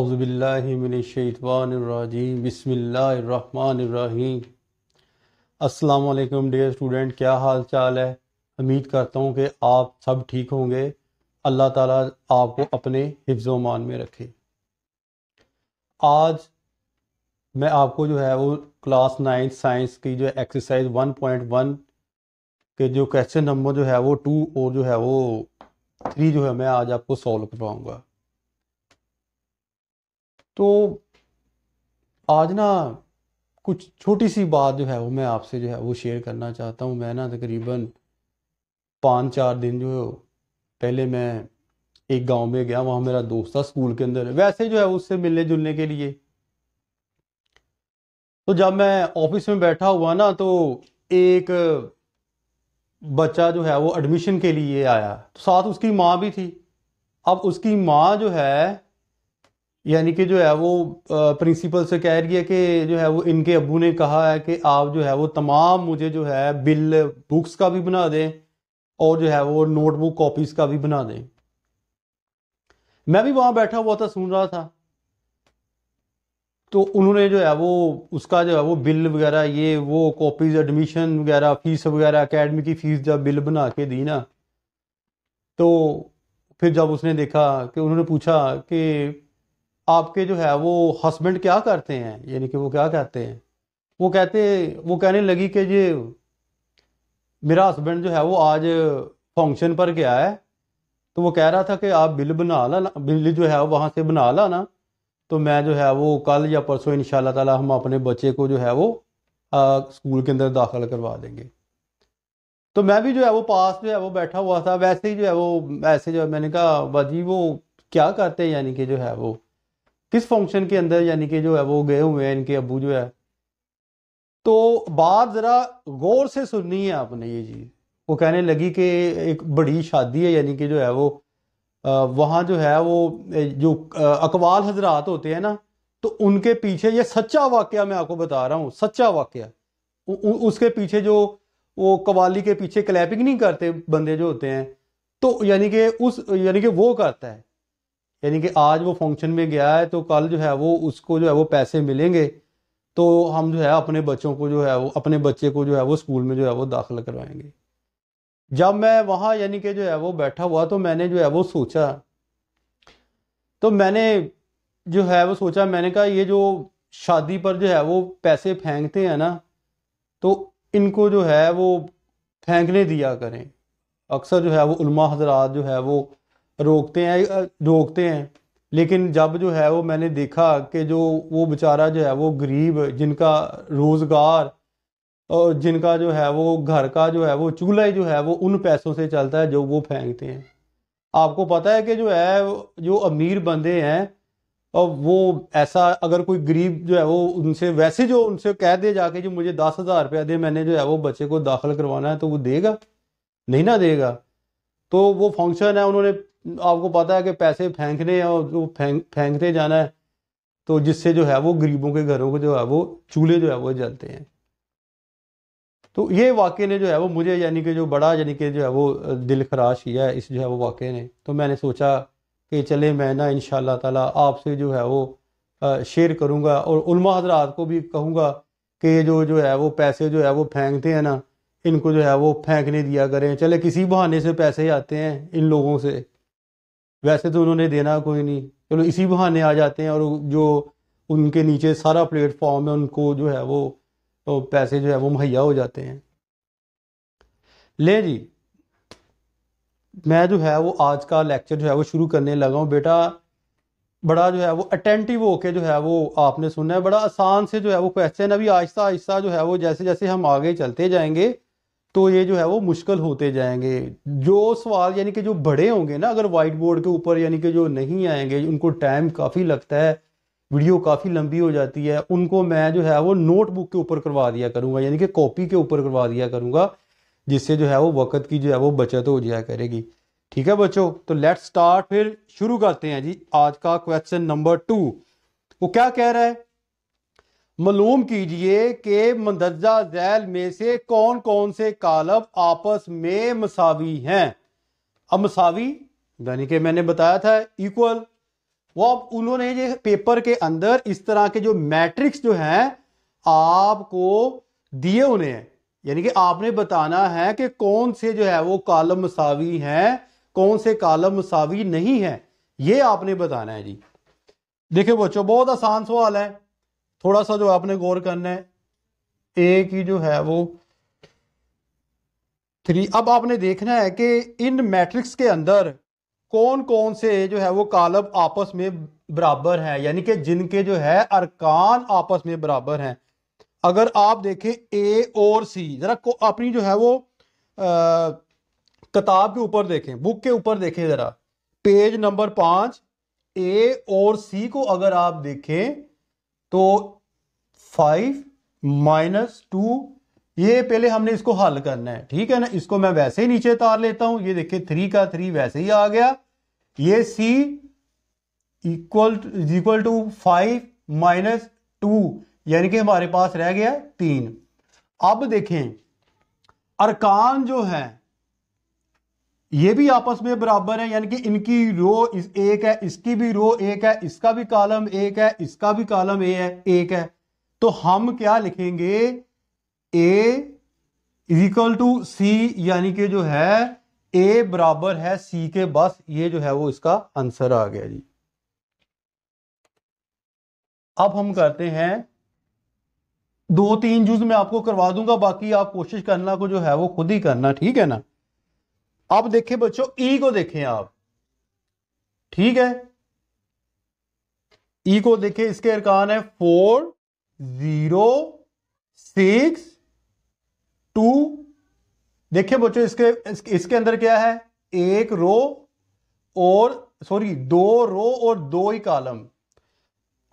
अज़बिल्लिमिनशवानरजीम बसमीम अल्लाम dear student क्या हाल चाल है उम्मीद करता हूँ कि आप सब ठीक होंगे अल्लाह ताला आपको अपने मान में रखे आज मैं आपको जो है वो क्लास नाइन्थ साइंस की जो एक्सरसाइज वन पॉइंट वन के जो क्वेश्चन नंबर जो है वो टू और जो है वो थ्री जो है मैं आज आपको सॉल्व करवाऊँगा तो आज ना कुछ छोटी सी बात जो है वो मैं आपसे जो है वो शेयर करना चाहता हूँ मैं ना तकरीबन पाँच चार दिन जो है पहले मैं एक गांव में गया वहाँ मेरा दोस्त था स्कूल के अंदर वैसे जो है उससे मिलने जुलने के लिए तो जब मैं ऑफिस में बैठा हुआ ना तो एक बच्चा जो है वो एडमिशन के लिए आया तो साथ उसकी माँ भी थी अब उसकी माँ जो है यानी कि जो है वो प्रिंसिपल से कह रही है कि जो है वो इनके अबू ने कहा है कि आप जो है वो तमाम मुझे जो है बिल बुक्स का भी बना दें और जो है वो नोटबुक कॉपीज़ का भी बना दें मैं भी वहां बैठा हुआ था सुन रहा था तो उन्होंने जो है वो उसका जो है वो बिल वगैरह ये वो कॉपीज़ एडमिशन वगैरह फ़ीस वगैरह अकेडमी की फ़ीस जब बिल बना के दी ना तो फिर जब उसने देखा कि उन्होंने पूछा कि आपके जो है वो हस्बैंड क्या करते हैं यानी कि वो क्या कहते हैं वो कहते वो कहने लगी कि ये मेरा हस्बैंड जो है वो आज फंक्शन पर गया है तो वो कह रहा था कि आप बिल बना लाना बिल जो है वहाँ से बना लाना तो मैं जो है वो कल या परसों इन ताला हम अपने बच्चे को जो है वो आ, स्कूल के अंदर दाखिल करवा देंगे तो मैं भी जो है वो पास जो है वो बैठा हुआ था वैसे ही जो है वो ऐसे जो है मैंने कहा भाजी वो क्या करते हैं यानी कि जो है वो किस फंक्शन के अंदर यानी कि जो है वो गए हुए हैं इनके अबू जो है तो बात ज़रा गौर से सुननी है आपने ये चीज़ वो कहने लगी कि एक बड़ी शादी है यानी कि जो है वो वहाँ जो है वो जो अकबाल हजरात होते हैं ना तो उनके पीछे ये सच्चा वाक्य मैं आपको बता रहा हूँ सच्चा वाक्य उसके पीछे जो वो कवाली के पीछे क्लैपिंग नहीं करते बंदे जो होते हैं तो यानी कि उस यानी कि वो करता है यानी कि आज वो फंक्शन में गया है तो कल जो है वो उसको जो है वो पैसे मिलेंगे तो हम जो है अपने बच्चों को जो है वो अपने बच्चे को जो है वो स्कूल में जो है वो दाखिल करवाएंगे जब मैं वहाँ यानी कि जो है वो बैठा हुआ तो मैंने जो है वो सोचा तो मैंने जो है वो सोचा मैंने कहा ये जो शादी पर जो है वो पैसे फेंकते हैं ना तो इनको जो है वो फेंकने दिया करें अक्सर जो है वो उलमा हजरात जो है वो रोकते हैं रोकते हैं लेकिन जब जो है वो मैंने देखा कि जो वो बेचारा जो है वो गरीब जिनका रोज़गार और जिनका जो है वो घर का जो है वो चूल्हा ही जो है वो उन पैसों से चलता है जो वो फेंकते हैं आपको पता है कि जो है जो अमीर बंदे हैं और वो ऐसा अगर कोई गरीब जो है वो उनसे वैसे जो उनसे कह दे जाके जो मुझे दस हज़ार रुपया दे मैंने जो है वो बच्चे को दाखिल करवाना है तो वो देगा नहीं ना देगा तो वो फंक्शन है उन्होंने आपको पता है कि पैसे फेंकने हैं और वो फेंक फेंकते जाना है तो जिससे जो है वो गरीबों के घरों को जो है वो चूल्हे जो है वो जलते हैं तो ये वाक्य ने जो है वो मुझे यानी कि जो बड़ा यानी कि जो है वो दिल खराश किया है इस जो है वो वाक्य ने तो मैंने सोचा कि चले मैं ना इन ताला आपसे जो है वो शेयर करूँगा और उलमा हजरात को भी कहूँगा कि ये जो जो है वो पैसे जो है वो फेंकते हैं ना इनको जो है वो फेंकने दिया करें चले किसी बहाने से पैसे आते हैं इन लोगों से वैसे तो उन्होंने देना कोई नहीं चलो इसी बहाने आ जाते हैं और जो उनके नीचे सारा प्लेटफॉर्म है उनको जो है वो तो पैसे जो है वो मुहैया हो जाते हैं ले जी मैं जो है वो आज का लेक्चर जो है वो शुरू करने लगा हूँ बेटा बड़ा जो है वो अटेंटिव होके जो है वो आपने सुना है बड़ा आसान से जो है वो क्वेश्चन अभी आहिस्ता आहिस्ता जो है वो जैसे जैसे हम आगे चलते जाएंगे तो ये जो है वो मुश्किल होते जाएंगे जो सवाल यानी कि जो बड़े होंगे ना अगर वाइट बोर्ड के ऊपर यानी कि जो नहीं आएंगे उनको टाइम काफ़ी लगता है वीडियो काफ़ी लंबी हो जाती है उनको मैं जो है वो नोटबुक के ऊपर करवा दिया करूँगा यानी कि कॉपी के ऊपर करवा दिया करूँगा जिससे जो है वो वक़्त की जो है वो बचत हो जाया करेगी ठीक है बच्चों तो लेट स्टार्ट फिर शुरू करते हैं जी आज का क्वेश्चन नंबर टू वो क्या कह रहा है मालूम कीजिए कि मंदरजा जैल में से कौन कौन से कालब आपस में मसावी हैं अब मसावी यानी कि मैंने बताया था इक्वल वो अब उन्होंने ये पेपर के अंदर इस तरह के जो मैट्रिक्स जो हैं आपको दिए उन्हें यानी कि आपने बताना है कि कौन से जो है वो कालम मसावी हैं कौन से कालम मसावी नहीं है ये आपने बताना है जी देखिए बच्चों बहुत आसान सवाल है थोड़ा सा जो आपने गौर करना है ए की जो है वो थ्री अब आपने देखना है कि इन मैट्रिक्स के अंदर कौन कौन से जो है वो कालब आपस में बराबर है यानी कि जिनके जो है अरकान आपस में बराबर हैं अगर आप देखें ए और सी जरा अपनी जो है वो किताब के ऊपर देखें बुक के ऊपर देखें जरा पेज नंबर पांच ए और सी को अगर आप देखें तो फाइव माइनस टू ये पहले हमने इसको हल करना है ठीक है ना इसको मैं वैसे ही नीचे उतार लेता हूं ये देखिए थ्री का थ्री वैसे ही आ गया ये C equal equal to five minus two यानी कि हमारे पास रह गया तीन अब देखें अरकान जो है ये भी आपस में बराबर है यानी कि इनकी रो इस एक है इसकी भी रो एक है इसका भी कॉलम एक है इसका भी कॉलम ए है एक है तो हम क्या लिखेंगे A is equal to C यानी कि जो है ए बराबर है सी के बस ये जो है वो इसका आंसर आ गया जी अब हम करते हैं दो तीन जूज मैं आपको करवा दूंगा बाकी आप कोशिश करना को जो है वो खुद ही करना ठीक है ना अब देखें बच्चों ई e को देखें आप ठीक है ई e को देखें इसके अरकान है फोर जीरो सिक्स टू देखिए बच्चों इसके इसके अंदर क्या है एक रो और सॉरी दो रो और दो ही कॉलम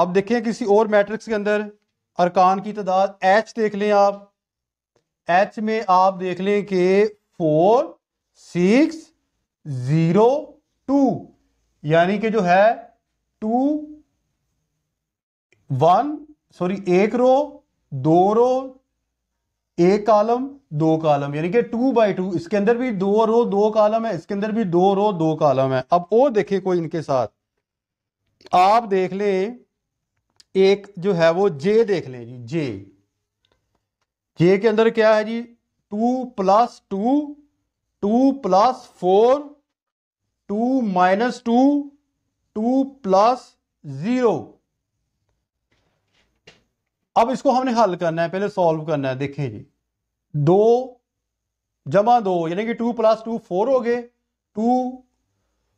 अब देखें किसी और मैट्रिक्स के अंदर अरकान की तादाद एच देख लें आप एच में आप देख लें कि फोर सिक्स जीरो टू यानी कि जो है टू वन सॉरी एक रो दो रो एक कॉलम दो कॉलम यानी कि टू बाई टू इसके अंदर भी दो रो दो कॉलम है इसके अंदर भी दो रो दो कॉलम है अब वो देखे कोई इनके साथ आप देख लें एक जो है वो जे देख लें जी जे जे के अंदर क्या है G two plus two two plus four two minus two two plus zero अब इसको हमने हल करना है पहले सॉल्व करना है देखें जी दो जमा दो यानी कि टू प्लस टू फोर हो गए टू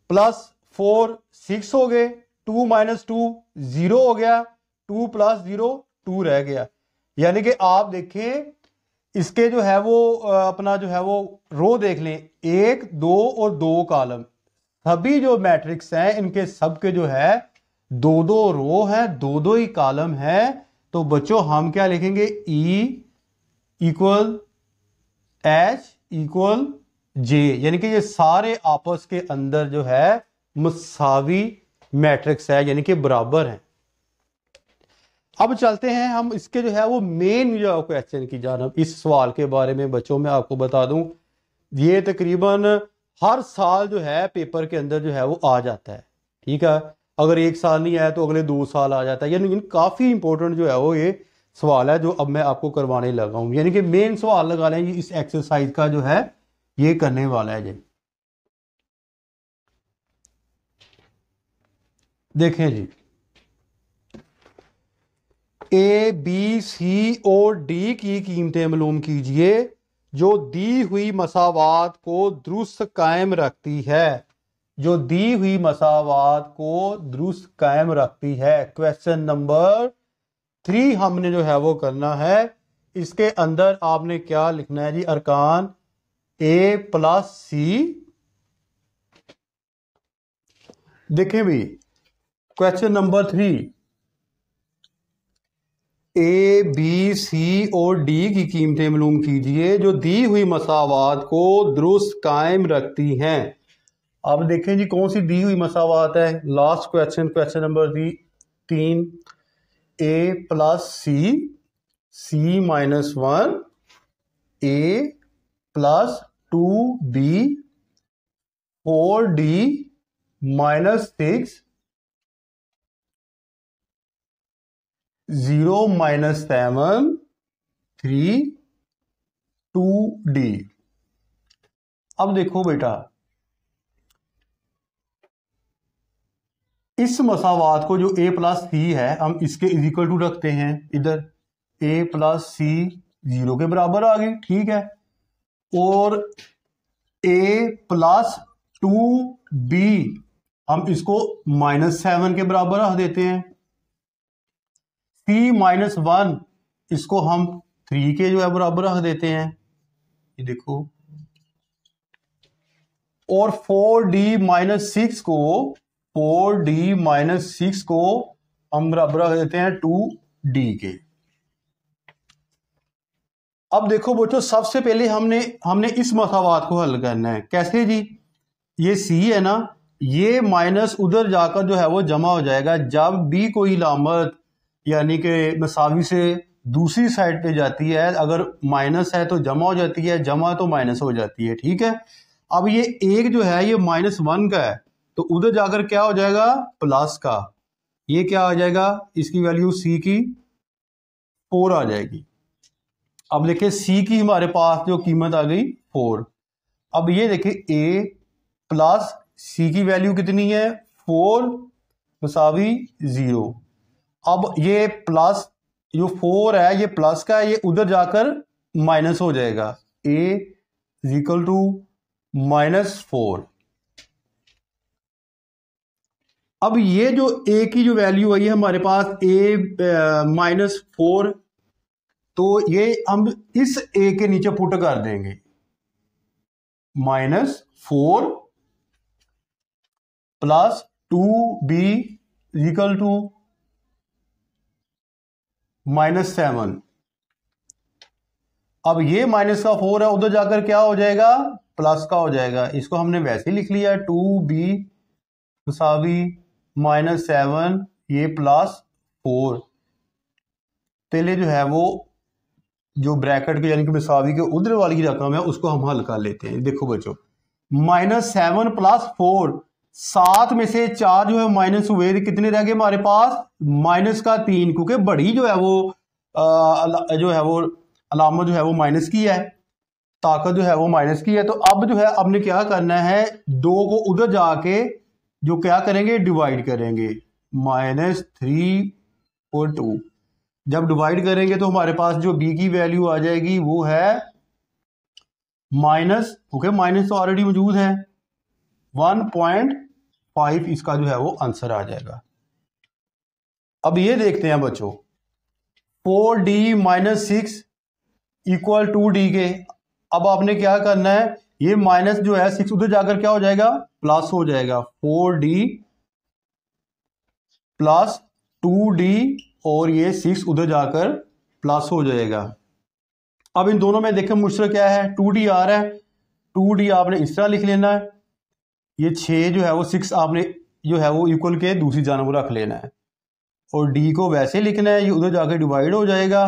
प्लस फोर सिक्स हो गए टू माइनस टू जीरो हो गया टू प्लस जीरो टू रह गया यानी कि आप देखें इसके जो है वो अपना जो है वो रो देख लें एक दो और दो कालम सभी जो मैट्रिक्स हैं इनके सब के जो है दो दो रो है दो दो ही कालम है तो बच्चों हम क्या लिखेंगे E equal H equal J यानी कि ये सारे आपस के अंदर जो है मुसावी मैट्रिक्स है यानी कि बराबर हैं अब चलते हैं हम इसके जो है वो मेन जो है क्वेश्चन की जानब इस सवाल के बारे में बच्चों में आपको बता दूं ये तकरीबन हर साल जो है पेपर के अंदर जो है वो आ जाता है ठीक है अगर एक साल नहीं आया तो अगले दो साल आ जाता है यानी काफ़ी इंपॉर्टेंट जो है वो ये सवाल है जो अब मैं आपको करवाने लगा हूँ यानी कि मेन सवाल लगा लें इस एक्सरसाइज का जो है ये करने वाला है जी देखें जी ए बी सी और डी की कीमतें मालूम कीजिए जो दी हुई मसावात को दुरुस्त कायम रखती है जो दी हुई मसावात को दुरुस्त कायम रखती है क्वेश्चन नंबर थ्री हमने जो है वो करना है इसके अंदर आपने क्या लिखना है जी अरकान ए प्लस सी देखें भी question number three A B C और डी की कीमतें मालूम कीजिए जो दी हुई मसावत को दुरुस्त कायम रखती हैं अब देखें जी कौन सी दी हुई मसावत है last question question number D तीन A plus C C minus one A plus two B four D minus six zero minus seven three two D अब देखो बेटा इस मसावात को जो ए प्लस सी है हम इसके इज इक्वल टू रखते हैं इधर ए प्लस सी जीरो के बराबर आ गई ठीक है और ए प्लस टू बी हम इसको माइनस सेवन के बराबर रख देते हैं p माइनस वन इसको हम थ्री के जो है बराबर रख देते हैं ये देखो और फोर डी माइनस सिक्स को फोर डी माइनस सिक्स को हम बराबर रख देते हैं टू डी के अब देखो बच्चों सबसे पहले हमने हमने इस मसावाद को हल करना है कैसे जी ये सी है ना ये माइनस उधर जाकर जो है वो जमा हो जाएगा जब भी कोई लामत यानी कि मसावी से दूसरी साइड पे जाती है अगर माइनस है तो जमा हो जाती है जमा तो माइनस हो जाती है ठीक है अब ये एक जो है ये माइनस वन का है तो उधर जाकर क्या हो जाएगा प्लस का ये क्या आ जाएगा इसकी वैल्यू सी की फोर आ जाएगी अब देखिए सी की हमारे पास जो कीमत आ गई फोर अब ये देखिए ए प्लस सी की वैल्यू कितनी है फोर मसावी ज़ीरो अब ये प्लस जो फोर है ये प्लस का है ये उधर जाकर माइनस हो जाएगा A equal to minus four अब ये जो ए की जो वैल्यू आई है हमारे पास ए माइनस फोर तो ये हम इस ए के नीचे पुट कर देंगे minus four plus two B equal to minus seven अब ये माइनस का फोर है उधर जाकर क्या हो जाएगा प्लस का हो जाएगा इसको हमने वैसे ही लिख लिया टू बी मुसावी माइनस सेवन ये प्लस फोर पहले तो जो है वो जो ब्रैकेट के यानी कि मुसावी के उधर वाली रकम है उसको हम हल कर लेते हैं देखो बच्चों माइनस सेवन प्लस फोर सात में से चार जो है माइनस हुए कितने रह गए हमारे पास माइनस का तीन क्योंकि बड़ी जो है वो आ, जो है वो अलामत जो है वो माइनस की है ताकत जो है वो माइनस की है तो अब जो है आपने क्या करना है दो को उधर जाके जो क्या करेंगे डिवाइड करेंगे माइनस थ्री और टू जब डिवाइड करेंगे तो हमारे पास जो बी की वैल्यू आ जाएगी वो है माइनस ओके माइनस तो ऑलरेडी मौजूद है वन पॉइंट फाइव इसका जो है वो आंसर आ जाएगा अब ये देखते हैं बच्चों four D minus six equal to D के अब आपने क्या करना है ये माइनस जो है सिक्स उधर जाकर क्या हो जाएगा प्लस हो जाएगा four D plus two D और ये सिक्स उधर जाकर प्लस हो जाएगा अब इन दोनों में देखें मुश्किल क्या है टू डी आ रहा है टू डी आपने इस तरह लिख लेना है ये छः जो है वो सिक्स आपने जो है वो इक्वल के दूसरी जानब रख लेना है और डी को वैसे लिखना है ये उधर जाके डिवाइड हो जाएगा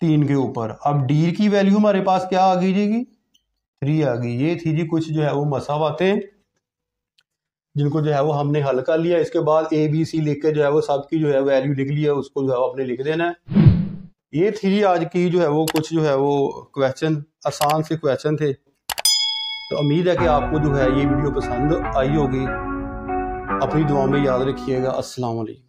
तीन के ऊपर अब डी की वैल्यू हमारे पास क्या आ गई जी थ्री आ गई ये थी जी कुछ जो है वो बातें जिनको जो है वो हमने हल कर लिया इसके बाद ए बी सी लिख के जो है वो सबकी जो है वैल्यू लिख लिया उसको जो है वो अपने लिख देना है ये थी आज की जो है वो कुछ जो है वो क्वेश्चन आसान से क्वेश्चन थे तो उम्मीद है कि आपको जो है ये वीडियो पसंद आई होगी अपनी दुआ में याद रखिएगा अस्सलाम वालेकुम